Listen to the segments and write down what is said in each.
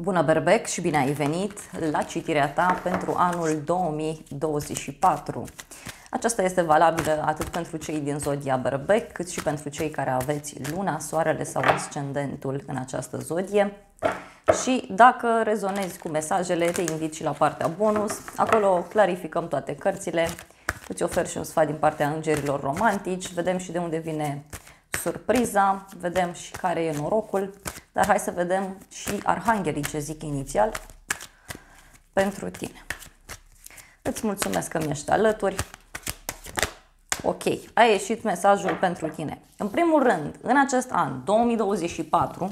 Bună Berbec și bine ai venit la citirea ta pentru anul 2024. Aceasta este valabilă atât pentru cei din zodia Berbec, cât și pentru cei care aveți luna, soarele sau ascendentul în această zodie. Și dacă rezonezi cu mesajele, te invit și la partea bonus. Acolo clarificăm toate cărțile, îți ofer și un sfat din partea îngerilor romantici, vedem și de unde vine surpriza, vedem și care e norocul, dar hai să vedem și arhanghelii ce zic inițial pentru tine. Îți mulțumesc că mi-ești alături. Ok, a ieșit mesajul pentru tine. În primul rând, în acest an, 2024,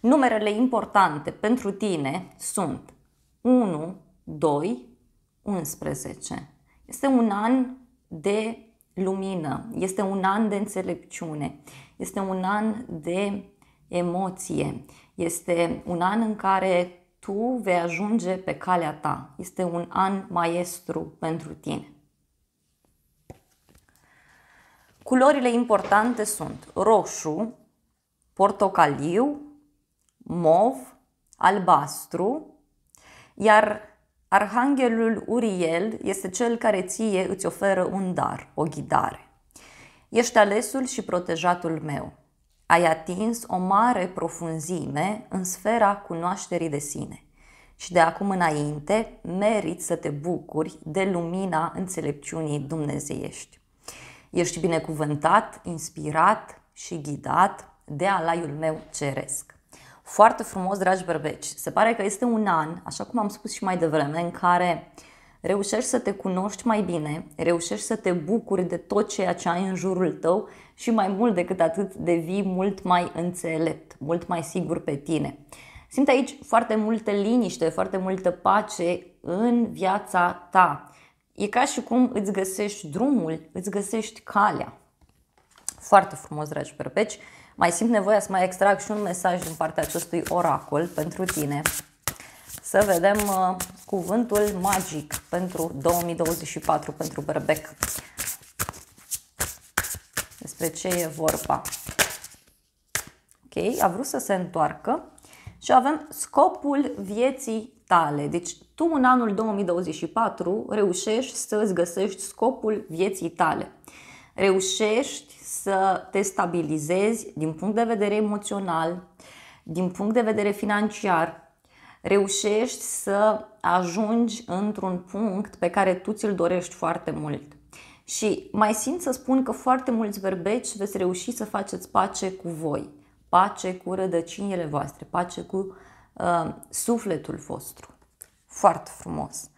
numerele importante pentru tine sunt 1, 2, 11. Este un an de lumină, este un an de înțelepciune, este un an de emoție, este un an în care tu vei ajunge pe calea ta. Este un an maestru pentru tine. Culorile importante sunt roșu, portocaliu, mov, albastru, iar Arhanghelul Uriel este cel care ție îți oferă un dar, o ghidare. Ești alesul și protejatul meu. Ai atins o mare profunzime în sfera cunoașterii de sine și de acum înainte meriți să te bucuri de lumina înțelepciunii dumnezeiești. Ești binecuvântat, inspirat și ghidat de alaiul meu ceresc. Foarte frumos, dragi berbeci. Se pare că este un an, așa cum am spus și mai devreme, în care reușești să te cunoști mai bine, reușești să te bucuri de tot ceea ce ai în jurul tău și mai mult decât atât devii mult mai înțelept, mult mai sigur pe tine. Simt aici foarte multă liniște, foarte multă pace în viața ta. E ca și cum îți găsești drumul, îți găsești calea. Foarte frumos, dragi berbeci. Mai simt nevoia să mai extrag și un mesaj din partea acestui oracol pentru tine. Să vedem uh, cuvântul magic pentru 2024, pentru berbec. Despre ce e vorba. Ok, a vrut să se întoarcă și avem scopul vieții tale. Deci tu în anul 2024 reușești să îți găsești scopul vieții tale reușești să te stabilizezi din punct de vedere emoțional, din punct de vedere financiar, reușești să ajungi într-un punct pe care tu ți-l dorești foarte mult. Și mai simt să spun că foarte mulți verbeci veți reuși să faceți pace cu voi, pace cu rădăcinile voastre, pace cu uh, sufletul vostru. Foarte frumos!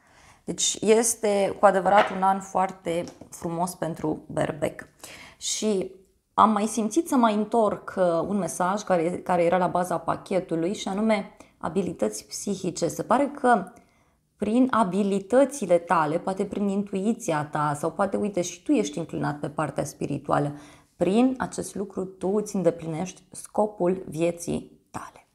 Deci este cu adevărat un an foarte frumos pentru berbec. Și am mai simțit să mai întorc uh, un mesaj care, care era la baza pachetului și anume abilități psihice. Se pare că prin abilitățile tale, poate prin intuiția ta sau poate, uite, și tu ești înclinat pe partea spirituală, prin acest lucru tu îți îndeplinești scopul vieții tale.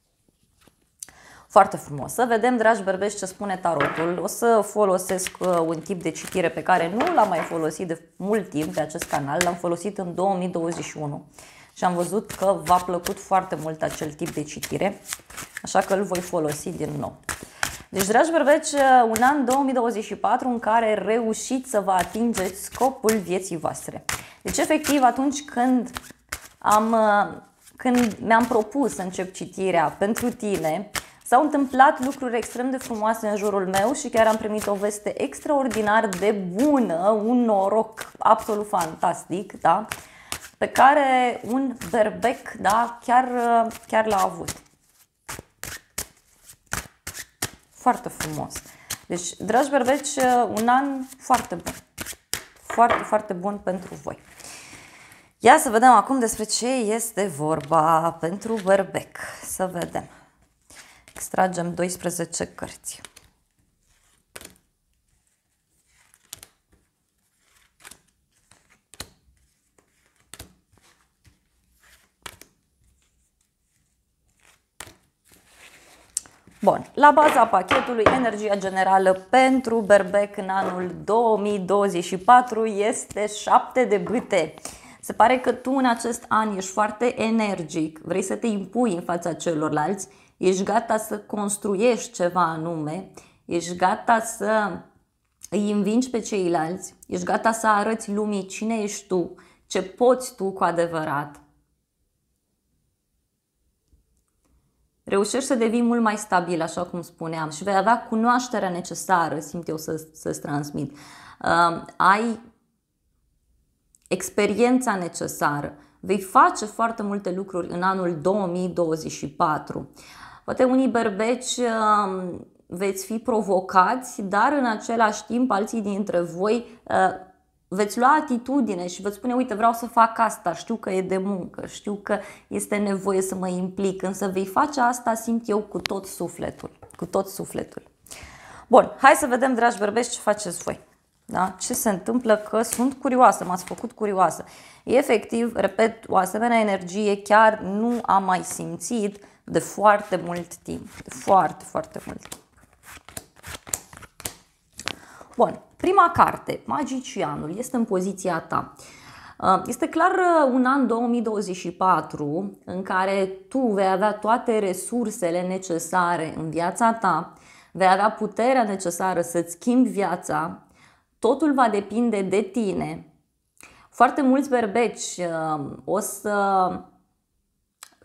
Foarte frumos. Să vedem, dragi bărbeți, ce spune tarotul. O să folosesc uh, un tip de citire pe care nu l-am mai folosit de mult timp pe acest canal. L-am folosit în 2021 și am văzut că v-a plăcut foarte mult acel tip de citire, așa că îl voi folosi din nou. Deci, dragi bărbeci, uh, un an 2024 în care reușiți să vă atingeți scopul vieții voastre. Deci, efectiv, atunci când am uh, când mi-am propus să încep citirea pentru tine, S-au întâmplat lucruri extrem de frumoase în jurul meu și chiar am primit o veste extraordinar de bună, un noroc absolut fantastic, da? pe care un berbec da? chiar, chiar l-a avut. Foarte frumos. Deci, dragi berbeci, un an foarte bun. Foarte, foarte bun pentru voi. Ia să vedem acum despre ce este vorba pentru berbec. Să vedem. Extragem 12 cărți. Bun, la baza pachetului energia generală pentru berbec în anul 2024 este 7 de bâte. Se pare că tu în acest an ești foarte energic, vrei să te impui în fața celorlalți ești gata să construiești ceva anume, ești gata să îi învingi pe ceilalți, ești gata să arăți lumii cine ești tu, ce poți tu cu adevărat. Reușești să devii mult mai stabil, așa cum spuneam, și vei avea cunoașterea necesară, simt eu să, să-ți transmit. Uh, ai experiența necesară. Vei face foarte multe lucruri în anul 2024. Poate unii berbeci um, veți fi provocați, dar în același timp alții dintre voi uh, veți lua atitudine și veți spune, uite, vreau să fac asta, știu că e de muncă, știu că este nevoie să mă implic, însă vei face asta, simt eu, cu tot sufletul. Cu tot sufletul. Bun, hai să vedem, dragi berbeci ce faceți voi. Da? Ce se întâmplă? Că sunt curioasă, m-ați făcut curioasă. Efectiv, repet, o asemenea energie chiar nu am mai simțit de foarte mult timp, de foarte, foarte mult timp. Bun, prima carte, Magicianul, este în poziția ta. Uh, este clar uh, un an 2024 în care tu vei avea toate resursele necesare în viața ta, vei avea puterea necesară să-ți schimbi viața, totul va depinde de tine. Foarte mulți berbeci uh, o să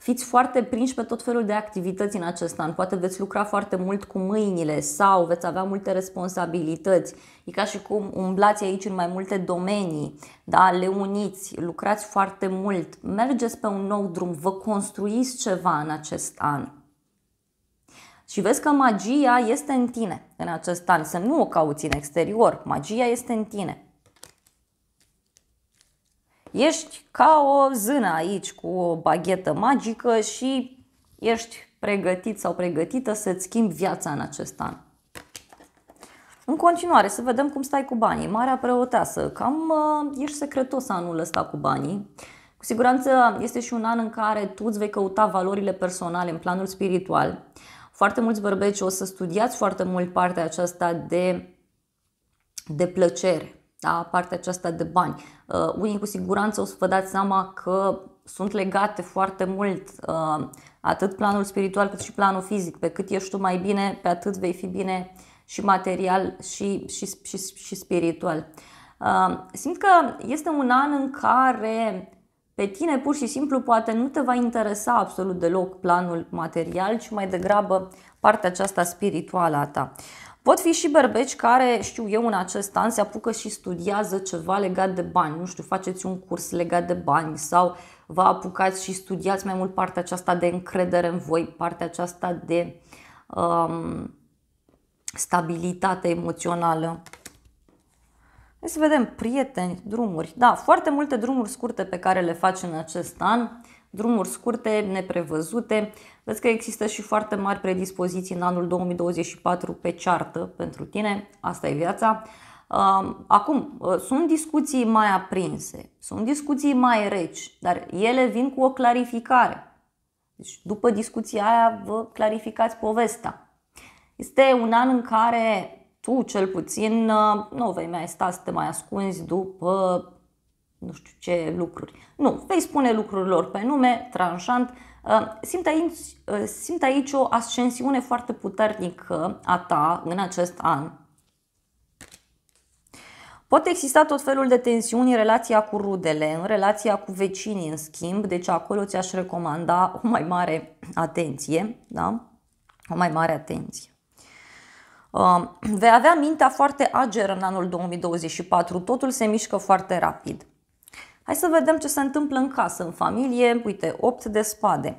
fiți foarte prinși pe tot felul de activități în acest an. Poate veți lucra foarte mult cu mâinile sau veți avea multe responsabilități. E ca și cum umblați aici în mai multe domenii, da? le uniți, lucrați foarte mult, mergeți pe un nou drum, vă construiți ceva în acest an. Și vezi că magia este în tine în acest an, să nu o cauți în exterior, magia este în tine. Ești ca o zână aici cu o baghetă magică și ești pregătit sau pregătită să-ți schimbi viața în acest an. În continuare, să vedem cum stai cu banii. Marea preoteasă, cam uh, ești secretos anul ăsta cu banii. Cu siguranță este și un an în care tu îți vei căuta valorile personale în planul spiritual. Foarte mulți bărbeci o să studiați foarte mult partea aceasta de, de plăcere, da, partea aceasta de bani. Uh, unii cu siguranță o să vă dați seama că sunt legate foarte mult uh, atât planul spiritual cât și planul fizic. Pe cât ești tu mai bine, pe atât vei fi bine și material și, și, și, și spiritual. Uh, simt că este un an în care pe tine pur și simplu poate nu te va interesa absolut deloc planul material, ci mai degrabă partea aceasta spirituală a ta. Uh, Pot fi și berbeci care, știu eu, în acest an se apucă și studiază ceva legat de bani. Nu știu, faceți un curs legat de bani sau vă apucați și studiați mai mult partea aceasta de încredere în voi, partea aceasta de um, stabilitate emoțională. Hai să vedem, prieteni, drumuri. Da, foarte multe drumuri scurte pe care le faci în acest an drumuri scurte, neprevăzute. Vezi că există și foarte mari predispoziții în anul 2024 pe ceartă pentru tine, asta e viața. Acum, ă, sunt discuții mai aprinse, sunt discuții mai reci, dar ele vin cu o clarificare. Deci, după discuția aia, vă clarificați povestea. Este un an în care tu, cel puțin, ă, nu vei mai sta să te mai ascunzi după nu știu ce lucruri. Nu, vei spune lucrurilor pe nume, tranșant. Uh, simt aici, uh, simt aici o ascensiune foarte puternică a ta în acest an. Pot exista tot felul de tensiuni în relația cu rudele, în relația cu vecinii, în schimb, deci acolo ți-aș recomanda o mai mare atenție, da? O mai mare atenție. Uh, vei avea mintea foarte ageră în anul 2024, totul se mișcă foarte rapid. Hai să vedem ce se întâmplă în casă, în familie. Uite, 8 de spade.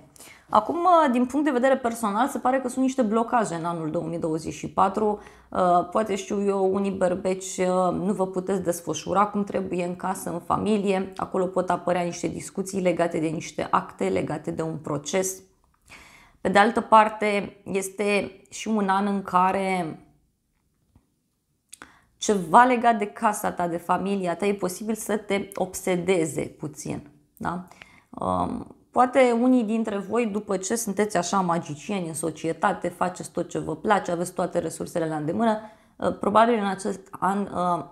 Acum, uh, din punct de vedere personal, se pare că sunt niște blocaje în anul 2024. Uh, poate știu eu, unii berbeci uh, nu vă puteți desfășura cum trebuie în casă, în familie. Acolo pot apărea niște discuții legate de niște acte, legate de un proces. Pe de altă parte, este și un an în care ceva legat de casa ta, de familia ta, e posibil să te obsedeze puțin. Da? Um, poate unii dintre voi, după ce sunteți așa magicieni în societate, faceți tot ce vă place, aveți toate resursele la îndemână, uh, probabil în acest an uh,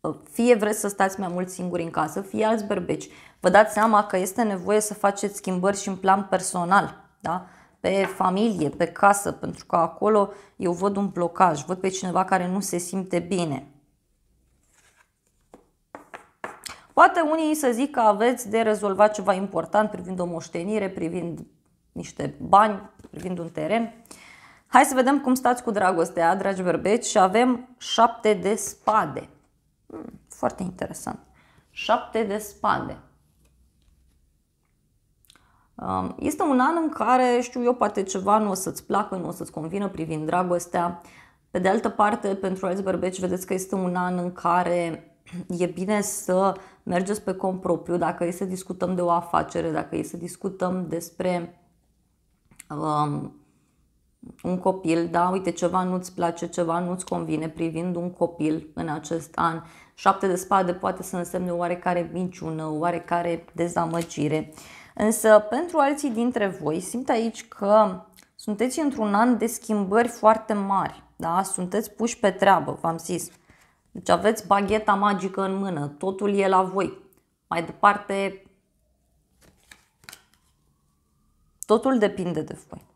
uh, fie vreți să stați mai mult singuri în casă, fie alți berbeci. Vă dați seama că este nevoie să faceți schimbări și în plan personal. Da? pe familie, pe casă, pentru că acolo eu văd un blocaj, văd pe cineva care nu se simte bine. Poate unii să zic că aveți de rezolvat ceva important privind o moștenire, privind niște bani, privind un teren. Hai să vedem cum stați cu dragostea, dragi verbeți și avem șapte de spade. Hmm, foarte interesant. Șapte de spade. Um, este un an în care, știu eu, poate ceva nu o să-ți placă, nu o să-ți convină privind dragostea. Pe de altă parte, pentru alți bărbeci, vedeți că este un an în care e bine să mergeți pe cont propriu, dacă e să discutăm de o afacere, dacă e să discutăm despre um, un copil, da, uite, ceva nu-ți place, ceva nu-ți convine privind un copil în acest an. Șapte de spade poate să însemne oarecare minciună, oarecare dezamăgire. Uh, Însă, pentru alții dintre voi, simt aici că sunteți într-un an de schimbări foarte mari, da? sunteți puși pe treabă, v-am zis. Deci aveți bagheta magică în mână, totul e la voi. Mai departe, totul depinde de voi.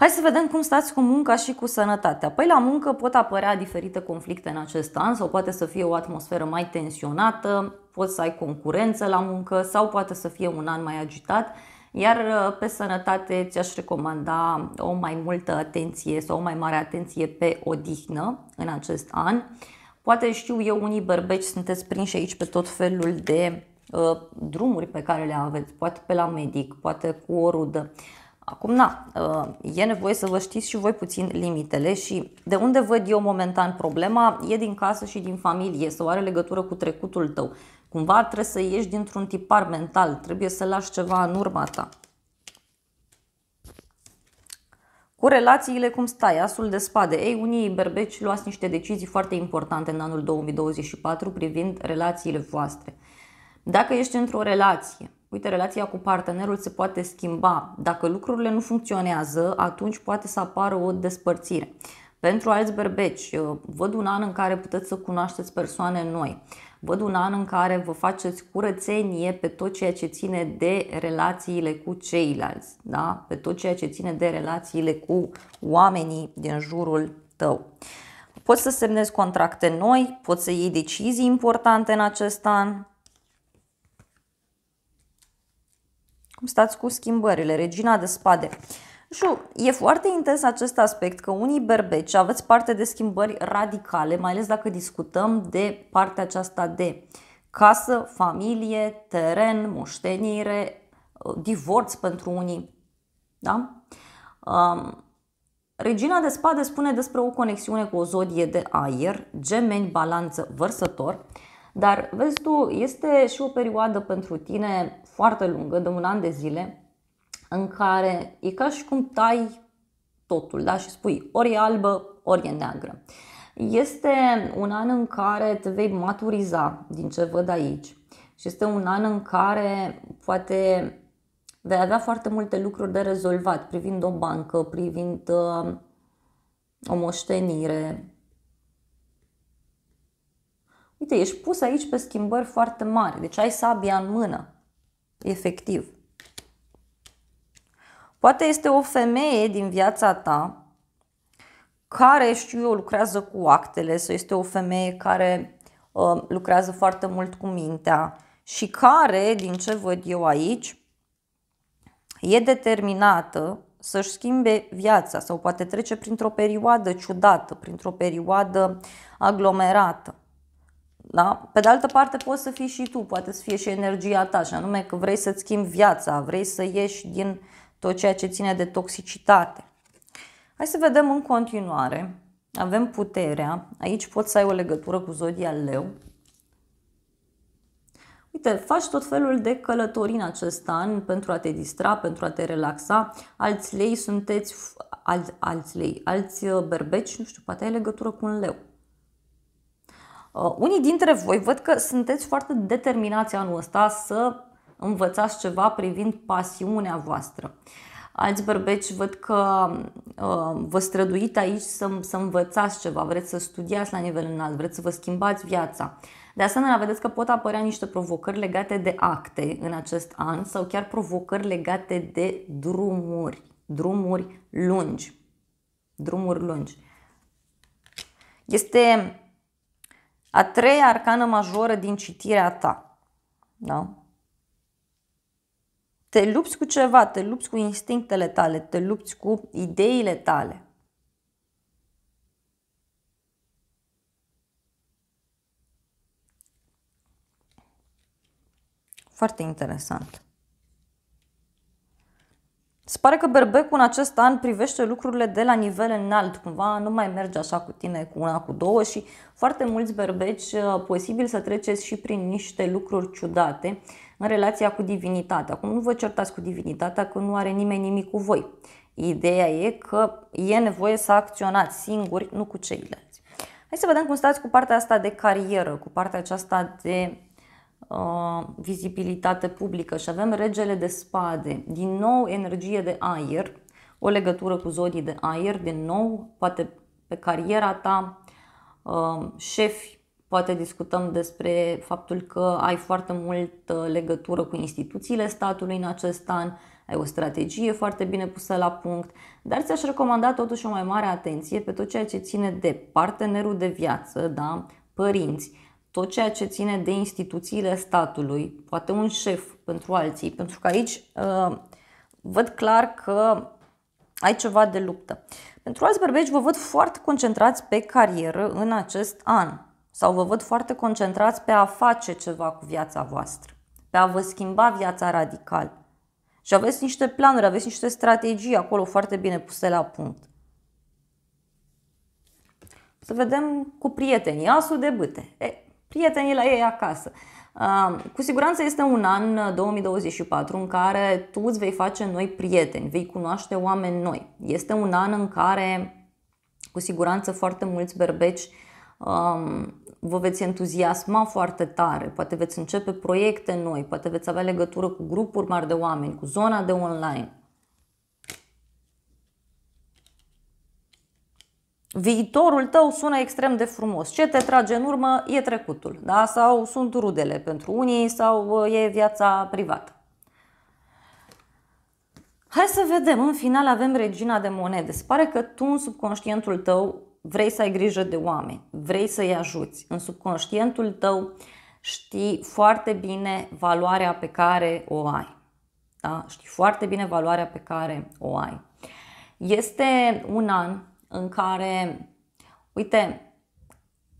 Hai să vedem cum stați cu munca și cu sănătatea. Păi la muncă pot apărea diferite conflicte în acest an sau poate să fie o atmosferă mai tensionată, poți să ai concurență la muncă sau poate să fie un an mai agitat. Iar uh, pe sănătate ți-aș recomanda o mai multă atenție sau o mai mare atenție pe odihnă în acest an. Poate știu eu, unii bărbeci sunteți prinși aici pe tot felul de uh, drumuri pe care le aveți, poate pe la medic, poate cu o rudă. Acum, na, ă, e nevoie să vă știți și voi puțin limitele și de unde văd eu momentan problema e din casă și din familie sau are legătură cu trecutul tău. Cumva trebuie să ieși dintr-un tipar mental, trebuie să lași ceva în urma ta. Cu relațiile cum stai, asul de spade. Ei, unii berbeci luați niște decizii foarte importante în anul 2024 privind relațiile voastre. Dacă ești într-o relație uite, relația cu partenerul se poate schimba. Dacă lucrurile nu funcționează, atunci poate să apară o despărțire. Pentru alți berbeci, uh, văd un an în care puteți să cunoașteți persoane noi. Văd un an în care vă faceți curățenie pe tot ceea ce ține de relațiile cu ceilalți, da? pe tot ceea ce ține de relațiile cu oamenii din jurul tău. Poți să semnezi contracte noi, poți să iei decizii importante în acest an, Cum stați cu schimbările? Regina de spade. Și e foarte intens acest aspect că unii berbeci aveți parte de schimbări radicale, mai ales dacă discutăm de partea aceasta de casă, familie, teren, moștenire, divorț pentru unii. Da? Um, Regina de spade spune despre o conexiune cu o zodie de aer, gemeni, balanță, vărsător, dar vezi tu, este și o perioadă pentru tine foarte lungă, de un an de zile, în care e ca și cum tai totul da? și spui ori e albă, ori e neagră. Este un an în care te vei maturiza din ce văd aici și este un an în care poate vei avea foarte multe lucruri de rezolvat privind o bancă, privind uh, o moștenire. Uite, ești pus aici pe schimbări foarte mari, deci ai sabia în mână efectiv. Poate este o femeie din viața ta care, știu eu, lucrează cu actele sau este o femeie care uh, lucrează foarte mult cu mintea și care, din ce văd eu aici, e determinată să-și schimbe viața sau poate trece printr-o perioadă ciudată, printr-o perioadă aglomerată. Da? Pe de altă parte poți să fii și tu, poate să fie și energia ta, și anume că vrei să-ți schimbi viața, vrei să ieși din tot ceea ce ține de toxicitate. Hai să vedem în continuare. Avem puterea. Aici poți să ai o legătură cu zodia leu. Uite, faci tot felul de călătorii în acest an pentru a te distra, pentru a te relaxa. Alți lei sunteți, al, alți lei, alți uh, berbeci, nu știu, poate ai legătură cu un leu. Uh, unii dintre voi văd că sunteți foarte determinați anul ăsta să învățați ceva privind pasiunea voastră. Alți bărbeci văd că uh, vă străduiți aici să, să învățați ceva, vreți să studiați la nivel înalt, vreți să vă schimbați viața. De asemenea, vedeți că pot apărea niște provocări legate de acte în acest an sau chiar provocări legate de drumuri, drumuri lungi. Drumuri lungi. Este a treia arcană majoră din citirea ta. Da? Te lupți cu ceva, te lupți cu instinctele tale, te lupți cu ideile tale. Foarte interesant. Se pare că Berbecul în acest an privește lucrurile de la nivel înalt, cumva nu mai merge așa cu tine cu una, cu două și foarte mulți berbeci uh, posibil să treceți și prin niște lucruri ciudate în relația cu divinitatea. Acum nu vă certați cu divinitatea că nu are nimeni nimic cu voi. Ideea e că e nevoie să acționați singuri, nu cu ceilalți. Hai să vedem cum stați cu partea asta de carieră, cu partea aceasta de uh, vizibilitate publică și avem regele de spade, din nou energie de aer, o legătură cu zodii de aer, din nou, poate pe cariera ta, uh, șefi, poate discutăm despre faptul că ai foarte mult legătură cu instituțiile statului în acest an, ai o strategie foarte bine pusă la punct, dar ți-aș recomanda totuși o mai mare atenție pe tot ceea ce ține de partenerul de viață, da? părinți, tot ceea ce ține de instituțiile statului, poate un șef pentru alții, pentru că aici uh, văd clar că ai ceva de luptă. Pentru alți bărbeci vă văd foarte concentrați pe carieră în acest an sau vă văd foarte concentrați pe a face ceva cu viața voastră, pe a vă schimba viața radical. Și aveți niște planuri, aveți niște strategii acolo foarte bine puse la punct. Să vedem cu prietenii, asul de bâte. E, prietenii la ei acasă. Cu siguranță este un an 2024 uh, în care tu îți vei face noi prieteni, vei cunoaște oameni noi. Este un an în care cu siguranță foarte mulți berbeci um, vă veți entuziasma foarte tare, poate veți începe proiecte noi, poate veți avea legătură cu grupuri mari de oameni, cu zona de online. Viitorul tău sună extrem de frumos. Ce te trage în urmă e trecutul, da? sau sunt rudele pentru unii, sau uh, e viața privată. Hai să vedem, în final avem regina de monede. Se pare că tu în subconștientul tău vrei să ai grijă de oameni, vrei să-i ajuți. În subconștientul tău știi foarte bine valoarea pe care o ai. Da? Știi foarte bine valoarea pe care o ai. Este un an în care, uite,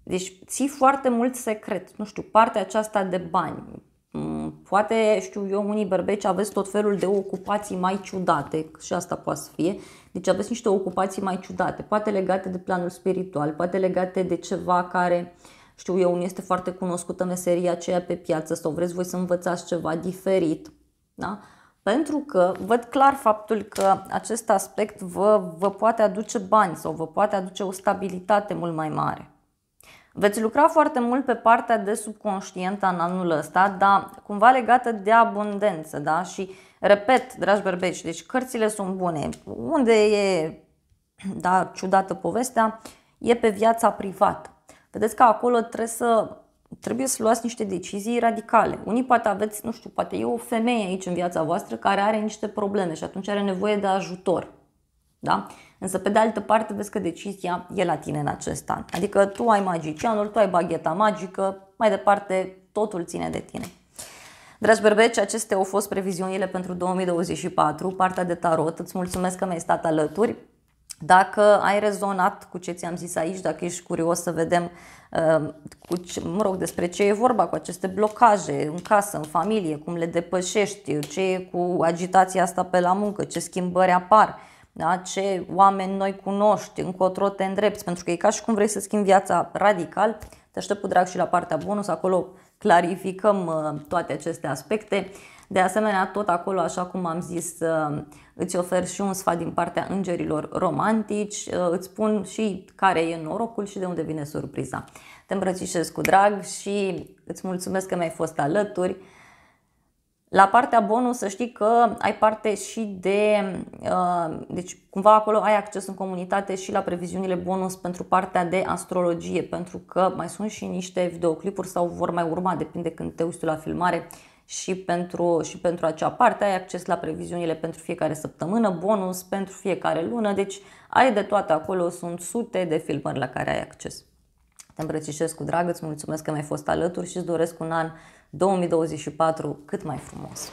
deci ții foarte mult secret, nu știu, partea aceasta de bani. Mm, poate, știu eu, unii berbeci aveți tot felul de ocupații mai ciudate, și asta poate să fie. Deci aveți niște ocupații mai ciudate, poate legate de planul spiritual, poate legate de ceva care, știu eu, nu este foarte cunoscută meseria aceea pe piață sau vreți voi să învățați ceva diferit. Da? pentru că văd clar faptul că acest aspect vă, vă poate aduce bani sau vă poate aduce o stabilitate mult mai mare. Veți lucra foarte mult pe partea de subconștientă în anul ăsta, dar cumva legată de abundență, da? Și repet, dragi berbeci, deci cărțile sunt bune. Unde e, da, ciudată povestea, e pe viața privată. Vedeți că acolo trebuie să trebuie să luați niște decizii radicale. Unii poate aveți, nu știu, poate e o femeie aici în viața voastră care are niște probleme și atunci are nevoie de ajutor. Da? Însă, pe de altă parte, vezi că decizia e la tine în acest an. Adică tu ai magicianul, tu ai bagheta magică, mai departe totul ține de tine. Dragi berbeci, acestea au fost previziunile pentru 2024, partea de tarot. Îți mulțumesc că mi-ai stat alături. Dacă ai rezonat cu ce ți-am zis aici, dacă ești curios să vedem uh, cu ce, mă rog, despre ce e vorba cu aceste blocaje în casă, în familie, cum le depășești, ce e cu agitația asta pe la muncă, ce schimbări apar, da? ce oameni noi cunoști, încotro te îndrepți, pentru că e ca și cum vrei să schimbi viața radical, te aștept cu drag și la partea bonus, acolo clarificăm uh, toate aceste aspecte. De asemenea, tot acolo, așa cum am zis, uh, îți ofer și un sfat din partea îngerilor romantici, uh, îți spun și care e norocul și de unde vine surpriza. Te îmbrățișez cu drag și îți mulțumesc că mi-ai fost alături. La partea bonus să știi că ai parte și de, uh, deci cumva acolo ai acces în comunitate și la previziunile bonus pentru partea de astrologie, pentru că mai sunt și niște videoclipuri sau vor mai urma, depinde când te uiți la filmare, și pentru, și pentru acea parte ai acces la previziunile pentru fiecare săptămână, bonus pentru fiecare lună, deci ai de toate acolo, sunt sute de filmări la care ai acces. Te îmbrățișez cu drag, îți mulțumesc că mi-ai fost alături și îți doresc un an 2024 cât mai frumos.